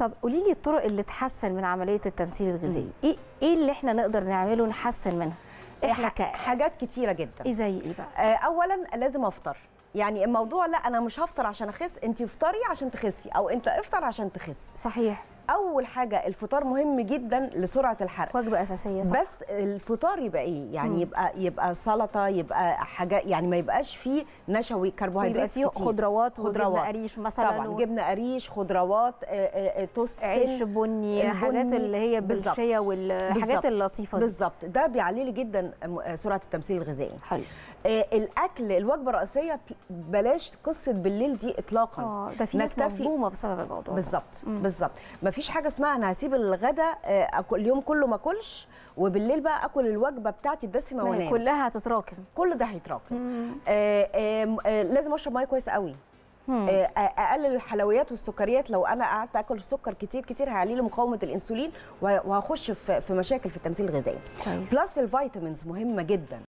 طب قولي لي الطرق اللي تحسن من عمليه التمثيل الغذائي ايه ايه اللي احنا نقدر نعمله نحسن منها إيه، احنا ك... حاجات كتيره جدا ايه زي ايه بقى آه، اولا لازم افطر يعني الموضوع لا انا مش هفطر عشان اخس انت افطري عشان تخسي او انت افطر عشان تخس صحيح اول حاجه الفطار مهم جدا لسرعه الحرق وجبه اساسيه صح بس الفطار يبقى ايه يعني مم. يبقى يبقى سلطه يبقى حاجه يعني ما يبقاش فيه نشوي كربوهيدرات يبقى فيه خضروات خضروات قريش مثلا طبعا و... جبنه قريش خضروات آه، آه، آه، توست عيش بني الحاجات اللي هي بالشيا والحاجات اللطيفه دي بالظبط ده بيعلي لي جدا سرعه التمثيل الغذائي حلو آه الاكل الوجبه الرئيسيه بلاش قصه بالليل دي اطلاقا اه ده في ناس مصدومه بسبب الموضوع بالظبط بالظبط مفيش حاجه اسمها انا هسيب الغدا آه، اليوم كله ما اكلش وبالليل بقى اكل الوجبه بتاعتي الدسمه وانام كلها هتتراكم كل ده هيتراكم آآ آآ آه، آه، لازم اشرب ميه كويس قوي اقلل الحلويات والسكريات لو انا قعدت اكل سكر كتير كتير هيعلي لي مقاومه الانسولين وهخش في مشاكل في التمثيل الغذائي بلس الفيتامينز مهمه جدا